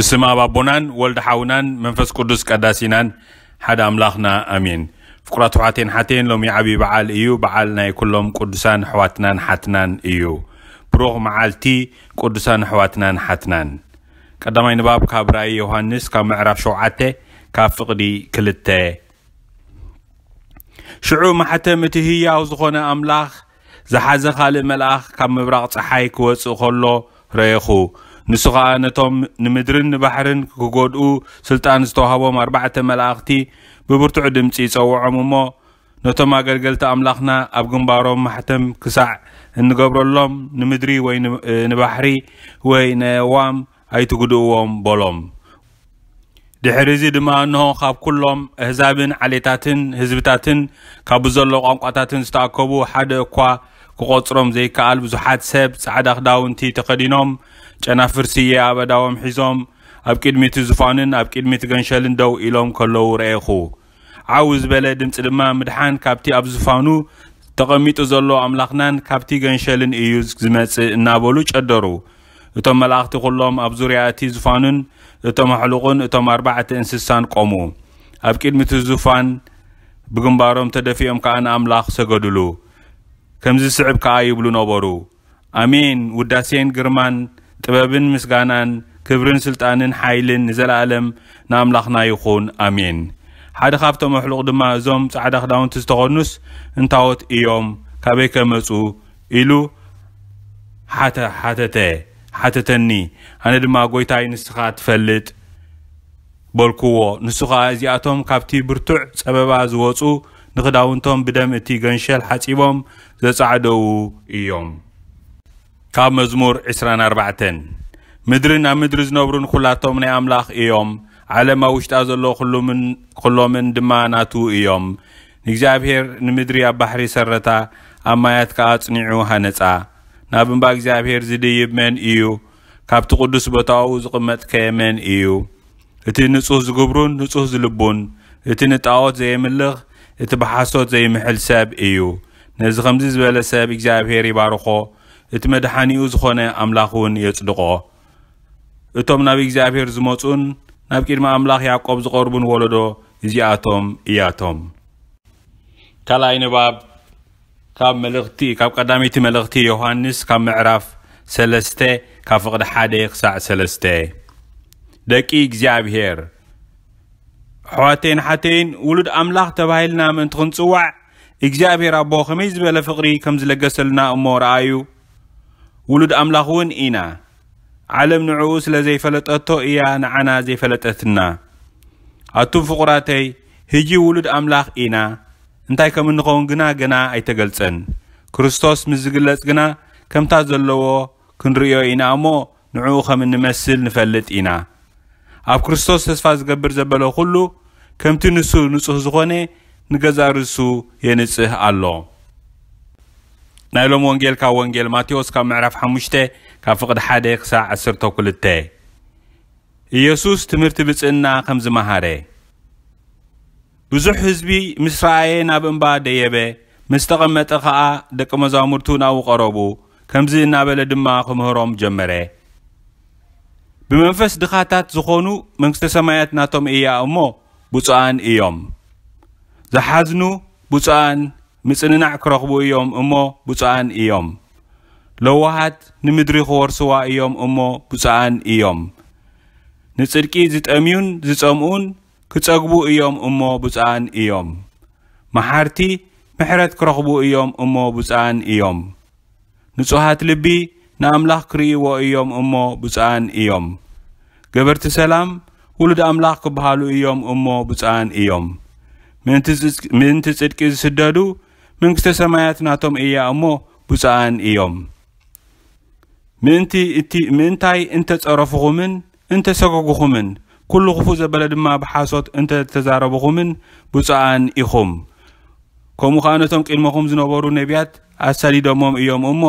ብስም ኣብ ኣቦናን ወልዲ ሓውናን መንፈስ ቅዱስ ቀዳሲናን ሓደ ኣምላኽና ኣሜን ፍቁራት ኣሕዋተይን ሓተይን ሎሚ ዓብዪ በዓል እዩ በዓል ናይ ኩሎም ቅዱሳን ኣሕዋትናን ሓትናን እዩ ብሩኽ መዓልቲ ቅዱሳን ኣሕዋትናን ሓትናን ቀዳማይ ንባብ ካብ ራእይ ዮሃንስ ካብ ምዕራፍ 7 ካብ ፍቕዲ ክልተ ሽዑ ማሕተም እቲ ህያው ዝኾነ ኣምላኽ ዝሓዘ ካልእ መልኣኽ ካብ ምብራቕ ፀሓይ ክወፅእ ከሎ ረየኹ ንሱ ከዓ ነቶም ንምድርን ንባሕርን ክጎድኡ ስልጣን ዝተዋሃቦም ኣርባዕተ መላእኽቲ ብብርቱዕ ድምፂ ይፀውዖም እሞ ነቶም ኣገልገልቲ ኣምላኽና ኣብ ግንባሮም ማሕተም ክሳዕ እንገብረሎም ንምድሪ ወይ ንባሕሪ ወይ ነዋም ኣይትጉድእዎም በሎም ድሕሪ እዚ ድማ እንሆ ካብ ኩሎም ኣህዛብን ዓሌታትን ህዝብታትን ካብ ብዘሎ ቋንቋታትን ዝተኣከቡ ሓደ እኳ ክቆፅሮም ዘይከኣል ብዙሓት ሰብ ፃዕዳ ክዳውንቲ ተኸዲኖም ጨናፍር ስየ ኣበዳዎም ሒዞም ኣብ ቅድሚቲ ዝፋንን ኣብ ቅድሚቲ ገንሸልን ደው ኢሎም ከለዉ ረአኹ ዓው ዝበለ ድምፂ ድማ ምድሓን ካብቲ ኣብ ዝፋኑ ተቐሚጡ ዘሎ ኣምላኽናን ካብቲ ገንሸልን እዩ ዝመጽእ እናበሉ ጨደሩ እቶም መላእኽቲ ኩሎም ኣብ ዙርያ እቲ ዝፋኑን እቶም ኣሕልቑን እቶም ኣርባዕተ እንስሳን ቆሙ ኣብ ቅድሚቲ ዙፋን ብግንባሮም ተደፊኦም ከዓ ንኣምላኽ ሰገድሉ ከምዚ ስዕብ ከዓ ይብሉ ነበሩ ኣሜን ውዳሴን ግርማን ጥበብን ምስጋናን ክብርን ስልጣንን ሓይልን ንዘለኣለም ንኣምላኽና ይኹን ኣሜን ሓደ ካብቶም ኣሕሉቕ ድማ እዞም ጻዕዳ ክዳውንቲ ዝተኾኑስ እንታወት እዮም ካበይ ከመፁ ኢሉ ሓተተ ሓተተኒ ኣነ ድማ ጐይታይ ንስኻ ትፈልጥ በልክዎ ንሱ ኸዓ እዚኣቶም ካብቲ ብርቱዕ ጸበባ ዝወፁ ንኽዳውንቶም ብደም እቲ ገንሸል ሓጺቦም ዘጻዕደው እዮም ካብ መዝሙር 24 ምድሪ ናብ ምድሪ ዝነብሩን ኩላቶም ናይ ኣምላኽ እዮም ዓለም ኣብ ውሽጣ ዘሎ ኩሎምን ድማ ናቱ እዮም ንእግዚኣብሔር ንምድሪ ኣብ ባሕሪ ሰረታ ኣብ ማያት ከዓ ጽኒዑ ሃነጻ ናብ እምባ እግዚኣብሔር ዝድይብ መን እዩ ካብቲ ቅዱስ ቦታኡ ዝቕመጥ ከየመን እዩ እቲ ንጹህ ዝግብሩን ንጹህ ዝልቡን እቲ ንጣዖት ዘየምልኽ እቲ ብሓሶት ዘይምሕል ሰብ እዩ ነዚ ከምዚ ዝበለ ሰብ እግዚኣብሔር ይባርኾ እቲ መድሓኒኡ ዝኾነ ኣምላኽ እውን የጽድቆ እቶም ናብ እግዚኣብሔር ዝመጹን ናብ ቅድሚ ኣምላኽ ያዕቆብ ዝቐርቡን ወለዶ እዚኣቶም እያቶም ካልኣይ ንባብ ካብ መልእኽቲ ካብ ቀዳመይቲ መልእኽቲ ዮሃንስ ካብ ምዕራፍ ሰለስተ ካብ ፍቕዲ ሓደ ክሳዕ ሰለስተ ደቂ እግዚኣብሔር ኣሕዋተይን ሓተይን ውሉድ ኣምላኽ ተባሂልና ምእንቲ ክንፅዋዕ እግዚኣብሔር ኣቦ ከመይ ዝበለ ፍቕሪ ከም ዝለገሰልና እሞ ረኣዩ ውሉድ ኣምላኽ እውን ኢና ዓለም ንዕኡ ስለ ዘይፈለጠቶ እያ ንዓና ዘይፈለጠትና ኣቱም ፍቑራተይ ሕጂ ውሉድ ኣምላኽ ኢና እንታይ ከም እንኸውን ግና ገና ኣይተገልጸን ክርስቶስ ምስ ዝግለጽ ግና ከምታ ዘለዎ ክንርእዮ ኢና እሞ ንዕኡ ከም እንመስል ንፈልጥ ኢና ኣብ ክርስቶስ ተስፋ ዝገብር ዘበለ ኩሉ ከምቲ ንሱ ንጹህ ዝኾነ ንገዛ ርእሱ የንጽህ ኣሎ ናይ ሎም ወንጌል ካብ ወንጌል ማቴዎስ ካብ ምዕራፍ 5 ካብ ፍቕዲ 1 ክሳብ 12 ኢየሱስ ትምህርቲ ብፅእና ከም ዝመሃረ ብዙሕ ህዝቢ ምስ ረኣየ ናብ እምባ ደየበ ምስ ተቐመጠ ኸዓ ደቂ መዛሙርቱ ናብኡ ቐረቡ ከምዚ እናበለ ድማ ክምህሮም ጀመረ ብመንፈስ ድኻታት ዝኾኑ መንግስተ ሰማያት ናቶም እያ እሞ ብፁኣን እዮም ዝሓዝኑ ብፁኣን ምፅንናዕ ክረኽቡ እዮም እሞ ብፁዓን እዮም ለዋሃት ንምድሪ ክወርስዋ እዮም እሞ ብፁዓን እዮም ንፅድቂ ዝጠምዩን ዝፀምኡን ክፀግቡ እዮም እሞ ብፁዓን እዮም መሓርቲ ምሕረት ክረኽቡ እዮም እሞ ብፁዓን እዮም ንጹሃት ልቢ ንኣምላኽ ክርእይዎ እዮም እሞ ብፁዓን እዮም ገበርቲ ሰላም ውሉድ ኣምላኽ ክበሃሉ እዮም እሞ ብፁዓን እዮም ምእንቲ ጽድቂ ዝስደዱ መንግስተ ሰማያት ናቶም እያ እሞ ብፁዓን እዮም ምእንቲ እቲ ምእንታይ እንተጸረፍኹምን እንተሰገግኹምን ኩሉ ክፉእ ዘበለ ድማ ብሓሶት እንተተዛረብኹምን ብፁዓን ኢኹም ከምኡ ከዓ ነቶም ቅድመኹም ዝነበሩ ነቢያት ኣሳዲዶሞም እዮም እሞ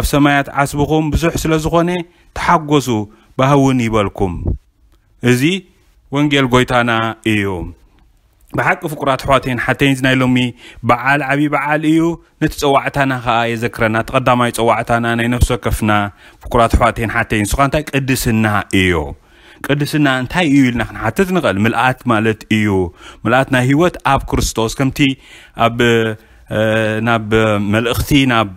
ኣብ ሰማያት ዓስብኹም ብዙሕ ስለ ዝኾነ ተሓጐሱ ባህውን ይበልኩም እዚ ወንጌል ጐይታና እዩ بحق فقرات حواتين حتى ينزنا لومي بعال عبي بعال إيو نتسوعتانا خا يذكرنا آية تقدم أي تسوعتانا أنا نفسه كفنا فقرات حواتين حتى ينسو كان تاك قدسنا إيو قدسنا أنت هاي إيو نحن حتى تنقل ملأت مالت إيو ملأتنا هيوت أب كريستوس كمتي أب أه ناب ملأختي ناب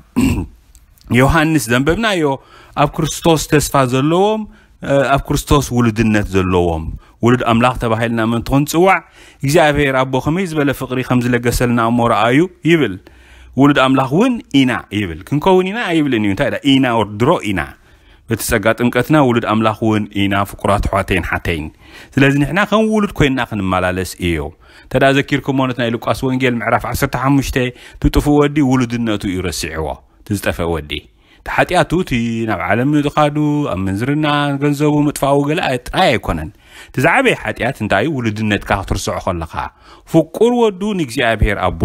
يوحنس ذنبنا يو أب كريستوس تسفا زلوم آه، أب كريستوس ولدنا زلوم ولد أملاخ تبحيلنا من تخون تسوع إجزابير أبو خميز بلا فقري خمز لقسلنا أمور آيو يبل ولد أملاخ وين إنا يبل كنكوون إنا يبل إنيو تايدا إنا وردرو إنا بتساقات انكتنا ولد أملاخ وين إنا فقرات حاتين حاتين سلازي نحنا خن ولد كوين ناخن ملالس إيو تدا ذكركم مونتنا إلو قاس وانجيل معرف عصر تحمشتي تطفو ودي ولدنا تو يرسعوا تزتفى ودي تحتي أتوتي نعلم ندخلو أم منزرنا نغنزو ومتفاو قلقات آيه ትዛዕበይ ሓጢኣት እንታይ እዩ ውሉድነትካ ክትርስዖ ከለካ ፍቁር ወዱ ንእግዚኣብሄር ኣቦ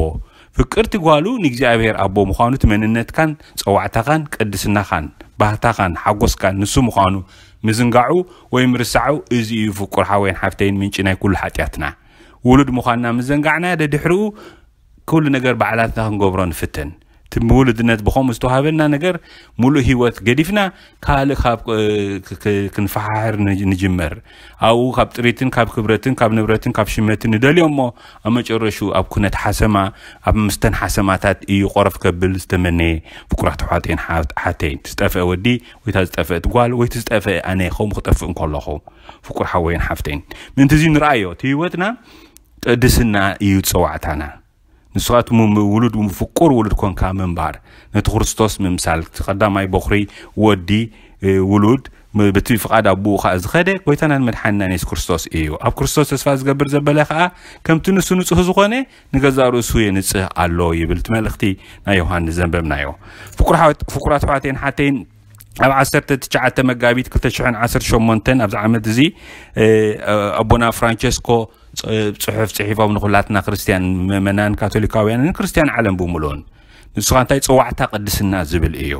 ፍቅርቲ ጓሉ ንእግዚኣብሄር ኣቦ ምዃኑ እቲ መንነትካን ፀዋዕታኻን ቅድስናኻን ባህታኻን ሓጎስካን ንሱ ምዃኑ ምዝንጋዑ ወይ ምርሳዑ እዚ እዩ ፍቁር ሓወይን ሓፍተይን ምንጭ ናይ ኩሉ ሓጢኣትና ውሉድ ምዃንና ምዘንጋዕና ደድሕሪኡ ኩሉ ነገር በዕላትና ክንገብሮ ንፍትን ትምውልድነት ብከምኡ ዝተዋሃበና ነገር ሙሉእ ሂወት ገዲፍና ካልእ ካብ ክንፈሓሕር ንጅመር ኣብኡ ካብ ጥሪትን ካብ ክብረትን ካብ ንብረትን ካብ ሽመትን ንደልዮም ሞ ኣብ መጨረሹ ኣብ ኩነት ሓሰማ ኣብ ምስተን ሓሰማታት እዩ ቆረፍ ከብል ዝተመነየ ፍቁራት ኣሕዋትን ሓተይን ዝጠፍአ ወዲ ወይታ ዝጠፍአት ጓል ወይቲ ዝጠፍአ ኣነ ከምኡ ክጠፍእ እንከለኹ ፍቁር ሓወይን ሓፍተይን ምእንቲ እዚ ንርኣዮ እቲ ሂወትና ቅድስና እዩ ፀዋዕታና ንስኻትኩም ውሉድ ፍቁር ውሉድ ኮንካ ምንባር ነቲ ክርስቶስ ምምሳል እቲ ቀዳማይ በኩሪ ወዲ ውሉድ በቲ ፍቓድ ኣቦኡ ከዓ ዝኸደ ጎይታናን መድሓንናን የሱስ ክርስቶስ እዩ ኣብ ክርስቶስ ተስፋ ዝገብር ዘበለ ከዓ ከምቲ ንሱ ንጹህ ዝኾነ ንገዛ ርእሱ የንጽህ ኣሎ ይብል እቲ መልእኽቲ ናይ ዮሃንስ ዘንበብናዮ ፍቁራት ኣሕዋተይን ሓተይን ኣብ 19 መጋቢት 218 ኣብዚ ዓመት እዚ ኣቦና ፍራንቸስኮ ፅሑፍ ፅሒፎም ንኩላትና ክርስትያን ምእመናን ካቶሊካውያንን ክርስትያን ዓለም ብምሉእን ንስኻ እንታይ ፅዋዕታ ቅድስና ዝብል እዩ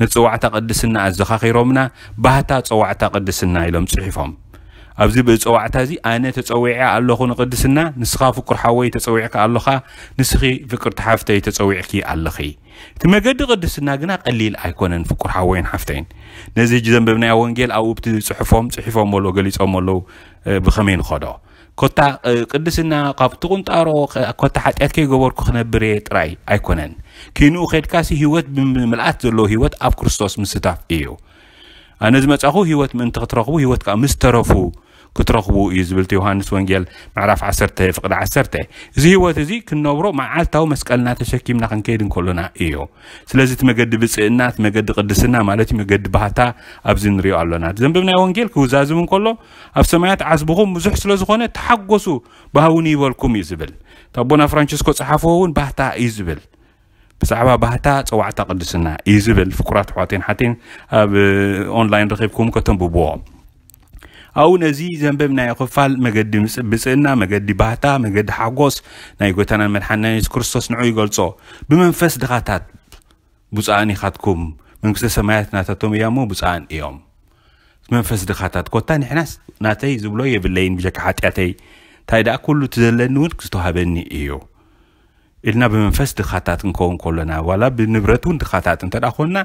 ንፅዋዕታ ቅድስና ኣዘኻኺሮምና ባህታ ፀዋዕታ ቅድስና ኢሎም ፅሒፎም ኣብዚ ብፅዋዕታ እዚ ኣነ ተፀዊዐ ኣለኹ ንቅድስና ንስኻ ፍቁር ሓወይ ተፀዊዕካ ኣለኻ ንስኺ ፍቅርቲ ሓፍተይ ተፀዊዕኪ ኣለኺ እቲ መገዲ ቅድስና ግና ቀሊል ኣይኮነን ፍቁር ሓወይን ሓፍተይን ነዚ ዘንብብናዮ ወንጌል ኣብኡ ብቲ ፅሑፎም ፅሒፎም ኣለዎ ገሊፆም ኣለዉ ብኸመይ ንኸዶ كتا قدسنا قابتون تارو كتا حت أكيد جبر كخنا بريت راي أيكونن كينو خد كاسي هيوت بملأت زلو هيوت أب كريستوس مستاف إيو أنا زمت أخو هيوت من تغترقو هيوت كام مسترفو كترغبو يزبلت يوهانس ونجيل معرف عسرته فقد عسرته زي هو تزي كنورو مع عالتاو مسكالنا تشكي منا كنكيرين كلنا ايو سلازي تمجد بسئنات مجد قدسنا مالتي مجد بهتا ابزين ريو علونا زنببنا ونجيل كوزازي من كلو ابسمايات عزبهم مزح سلازخونة تحقوسو بهاوني والكم يزبل طبونا فرانشيسكو صحافوون بهتا يزبل بسعبا بهتا سوى عتا قدسنا يزبل فكرات حواتين حتين اب اونلاين رخيبكم كتن ببوام ኣብኡ ነዚ ዘንበብናዮ ክፋል መገዲ ብፅእና መገዲ ባህታ መገዲ ሓጎስ ናይ ጎይታናን መድሓና የሱስ ክርስቶስ ንዑ ይገልጾ ብመንፈስ ድኻታት ብፃእን ኢኻትኩም መንግስቲ ሰማያት ናታቶም እያ እሞ ብፃእን እዮም መንፈስ ድኻታት ኮታ ንሕናስ ናተይ ዝብሎ የብለይን ብሸካ ሓጢኣተይ እንታይ ደኣ ኩሉ እቲ ዘለኒ እውን ዝተዋሃበኒ እዩ ኢልና ብመንፈስ ድኻታት ክንከውን ከሎና ዋላ ብንብረት እውን ድኻታት እንተ ኮንና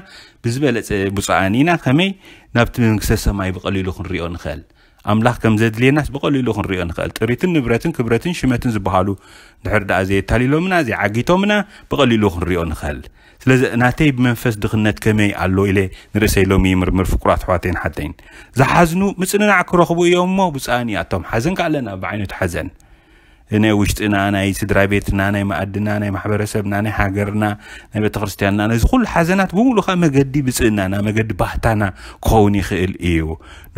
ብዝበለፀ ብፅኣን ኢና ከመይ ናብቲ መንግስተ ሰማይ ብቐሊሉ ክንሪኦ ንኽእል ኣምላኽ ከም ዘድልየናስ ብቐሊሉ ክንሪኦ ንኽእል ጥሪትን ንብረትን ክብረትን ሽመትን ዝበሃሉ ድሕር ድኣ ዘየታሊሎምና ዘይዓጊቶምና ብቐሊሉ ክንሪኦ ንኽእል ስለዚ ናተይ ብመንፈስ ድኽነት ከመይ ኣሎ ኢለ ንርእሰይ ሎሚ ምርምር ፍቁራት ኣሕዋተይን ሓተይን ዝሓዝኑ ምፅንናዕ ክረኽቡ እዮም እሞ ብፃኒ ኣቶም ሓዘን ካ ኣለና ብዓይነቱ ሓዘን ናይ ውሽጢና ናይ ስድራ ቤትና ናይ ማኣድና ናይ ማሕበረሰብና ናይ ሃገርና ናይ ቤተክርስትያንና ነዚ ኩሉ ሓዘናት ብምሉእ ከዓ መገዲ ብፅእናና መገዲ ባህታና ክኸውን ይኽእል እዩ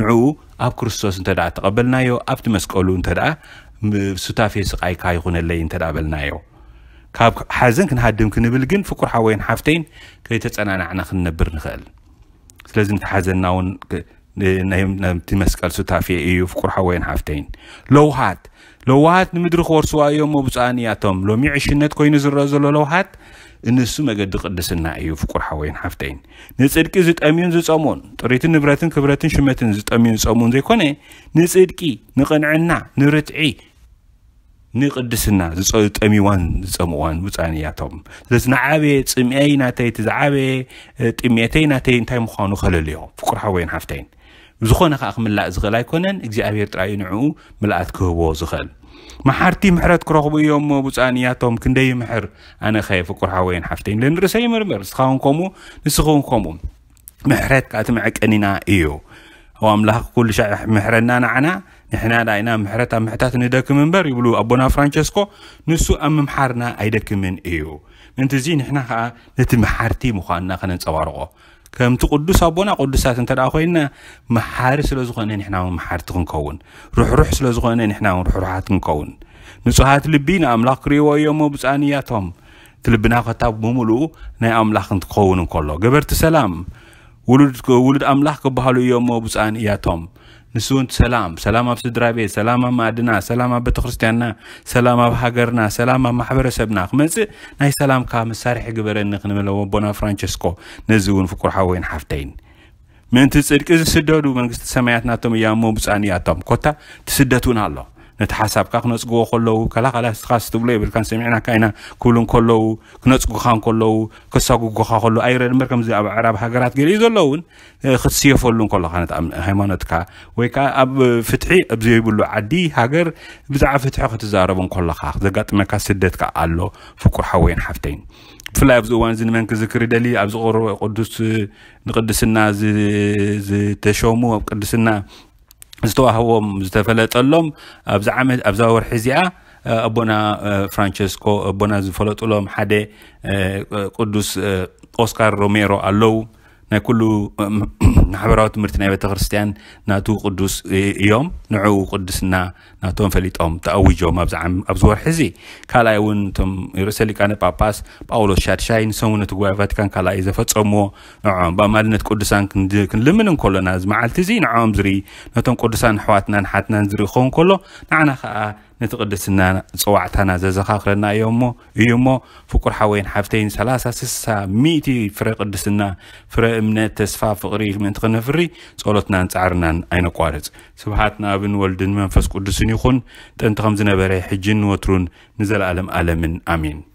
ንዕኡ ኣብ ክርስቶስ እንተ ደኣ ተቐበልናዮ ኣብቲ መስቀሉ እንተ ደኣ ሱታፌ ስቃይካ ይኹነለይ እንተ ደኣ በልናዮ ካብ ሓዘን ክንሃድም ክንብል ግን ፍቁር ሓወይን ሓፍተይን ከይተፀናናዕና ክንነብር ንኽእል ስለዚ ነቲ ሓዘንና እውን ናቲ መስቀል ሱታፌ እዩ ፍቁር ሓወይን ሓፍተይን ለውሃት ለውሃት ንምድሪ ክወርስዋ እዮም ብፃኣን እያቶም ሎሚ ዕሽነት ኮይኑ ዝረአ ዘሎ ለውሃት النسو مجد قدسنا أيو فقر حوين حفتين نسألك زت أمين زت أمون طريت النبرتن كبرتن شمتن زت أمين زت أمون زي كونه نسألك نقنعنا نرتعي ንቅድስና ዝጠሚዋን ዝፀምዋን ውፃኒ እያቶም ስለዚ ንዓበየ ፅምአይ ናተይ እቲ ዝዓበየ ጥሜተይ ናተይ እንታይ ምዃኑ ከለልዮም ፍቁር ሓወይን ሓፍተይን ዝኾነ ከዓ ክምላእ ዝኽእል ኣይኮነን እግዚኣብሔር ጥራይ ንዕኡ ምልኣት ክህቦ ዝኽእል ما محارتي محرات كروخبو يوم بوزانياتهم كندي محر انا خايف كل حوين حفتين لان رسي مرمر سخون كومو نسخون كومو محرات كاتمعك انينا ايو هو املاك كل شيء محرنا نعنا نحنا داينا محرات محتات نداك من بر ابونا فرانشيسكو نسو ام محرنا ايدك من ايو من تزين احنا نتمحارتي مخانا خنن صوارغو ከምቲ ቅዱስ ኣቦና ቅዱሳት እንተ ደኣ ኮይና መሓሪ ስለ ዝኾነ ንሕና እውን መሓርቲ ክንከውን ርሕሩሕ ስለ ዝኾነ ንሕና እውን ርሕሩሓት ክንከውን ንጹሃት ልቢ ንኣምላኽ ክርእይዎ እዮሞ ብፃንያቶም እቲ ልብና ኸታ ብምሉኡ ናይ ኣምላኽ እንትኸውን እንከሎ ገበርቲ ሰላም ውሉድ ኣምላኽ ክበሃሉ እዮሞ ብፃን እያቶም ንሱ እውን ሰላም ሰላም ኣብ ስድራ ቤት ሰላም ኣብ ማእድና ሰላም ኣብ ቤተክርስትያንና ሰላም ኣብ ሃገርና ሰላም ኣብ ማሕበረሰብና ክመፅእ ናይ ሰላምካ መሳርሒ ግበረኒ ክንብለዎ ቦና ፍራንቸስኮ ነዚ እውን ፍቁር ሓወይን ሓፍተይን ምእንቲ ፅድቂ ዝስደዱ መንግስቲ ሰማያት ናቶም እያ እሞ ብፃኒ እያቶም ኮታ ትስደት እውን ኣሎ نتحسب كاك نسقو خلو كلا خلا استخاص تبلي بل كان سمعنا كاينا كلون كلو كنسقو خان كلو كساقو قو خلو اي رد مركم زي اب عرب هاقرات قريز اللون خد سيو فلون كلو خانت ام هيمانت كا ويكا اب فتحي اب زي بلو عدي هاقر بزع فتحي خد زاربون كلو خاق زقات مكا سدت كا اللو فكر حوين حفتين فلاي ابزو وان زي نمان كذكر دالي ابزو قدس نقدسنا زي, زي تشومو قدسنا ዝተዋህቦም ዝተፈለጠሎም ኣብዛ ዓመት ኣብዛ ወርሒ እዚኣ ኣቦና ፍራንቸስኮ ኣቦና ዝፈለጥሎም ሓደ ቅዱስ ኦስካር ሮሜሮ ኣለው ናይ ኩሉ ማሕበራዊ ትምህርቲ ናይ ቤተ ክርስቲያን ናቱ ቅዱስ እዮም ንዕኡ ቅዱስና ናቶም ፈሊጦም ተኣዊጆም ኣብዚ ወርሒ እዚ ካልኣይ እውን እቶም ርእሰ ሊቃነ ጳጳስ ጳውሎስ ሻድሻይ ንሰሙነት ጉባኤ ቫቲካን ካልኣይ ዘፈፀምዎ ንዖም ብኣማድነት ቅዱሳን ክንልምን እንከሎና እዚ መዓልቲ እዚ ንዖም ዝርኢ ነቶም ቅዱሳን ኣሕዋትናን ሓትናን ዝርኢ ክኸውን ከሎ ንዓና ከዓ نتقدسنا صوعتنا ززخاخرنا يومو يومو فكر حوين حفتين سلاسة سسا ميتي فرق قدسنا فرق من تسفا فقري من تغنفري صولتنا نتعرنا اين قوارز سبحاتنا ابن ولدن منفس قدسن يخون تنتخم زنبري حجن وترون نزل ألم ألم آمين